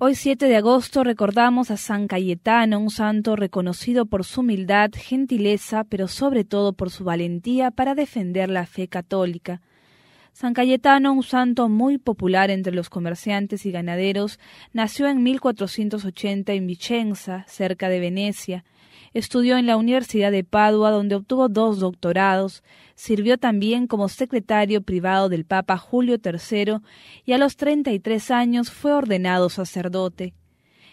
Hoy 7 de agosto recordamos a San Cayetano, un santo reconocido por su humildad, gentileza, pero sobre todo por su valentía para defender la fe católica. San Cayetano, un santo muy popular entre los comerciantes y ganaderos, nació en 1480 en Vicenza, cerca de Venecia. Estudió en la Universidad de Padua, donde obtuvo dos doctorados. Sirvió también como secretario privado del Papa Julio III y a los 33 años fue ordenado sacerdote.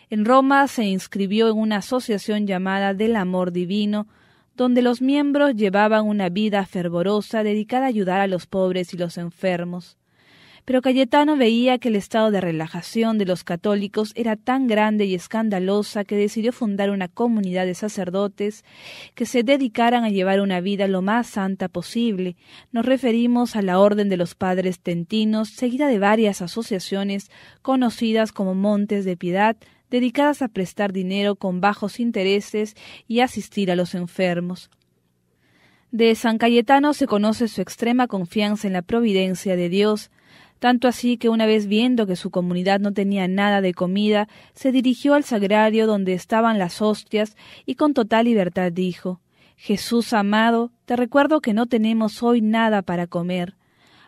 En Roma se inscribió en una asociación llamada del Amor Divino, donde los miembros llevaban una vida fervorosa dedicada a ayudar a los pobres y los enfermos. Pero Cayetano veía que el estado de relajación de los católicos era tan grande y escandalosa que decidió fundar una comunidad de sacerdotes que se dedicaran a llevar una vida lo más santa posible. Nos referimos a la Orden de los Padres Tentinos, seguida de varias asociaciones conocidas como Montes de Piedad, dedicadas a prestar dinero con bajos intereses y asistir a los enfermos. De San Cayetano se conoce su extrema confianza en la providencia de Dios, tanto así que una vez viendo que su comunidad no tenía nada de comida, se dirigió al sagrario donde estaban las hostias y con total libertad dijo Jesús amado, te recuerdo que no tenemos hoy nada para comer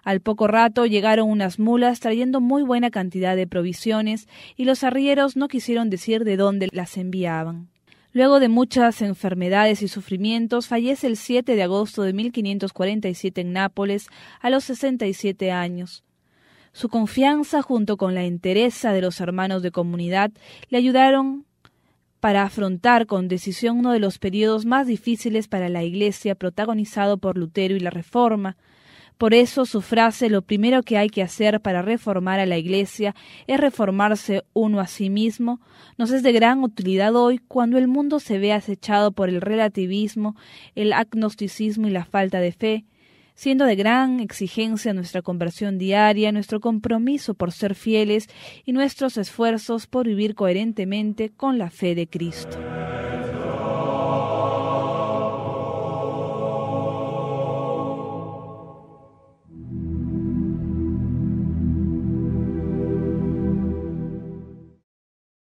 al poco rato llegaron unas mulas trayendo muy buena cantidad de provisiones y los arrieros no quisieron decir de dónde las enviaban. Luego de muchas enfermedades y sufrimientos, fallece el 7 de agosto de 1547 en Nápoles a los 67 años. Su confianza junto con la entereza de los hermanos de comunidad le ayudaron para afrontar con decisión uno de los periodos más difíciles para la Iglesia protagonizado por Lutero y la Reforma, por eso su frase, lo primero que hay que hacer para reformar a la Iglesia es reformarse uno a sí mismo, nos es de gran utilidad hoy cuando el mundo se ve acechado por el relativismo, el agnosticismo y la falta de fe, siendo de gran exigencia nuestra conversión diaria, nuestro compromiso por ser fieles y nuestros esfuerzos por vivir coherentemente con la fe de Cristo.